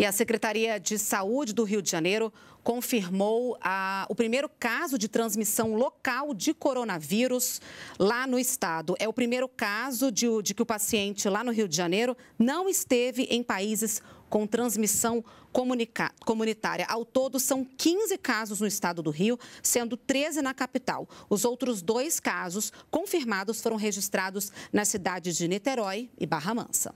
E a Secretaria de Saúde do Rio de Janeiro confirmou a, o primeiro caso de transmissão local de coronavírus lá no estado. É o primeiro caso de, de que o paciente lá no Rio de Janeiro não esteve em países com transmissão comunitária. Ao todo, são 15 casos no estado do Rio, sendo 13 na capital. Os outros dois casos confirmados foram registrados nas cidades de Niterói e Barra Mansa.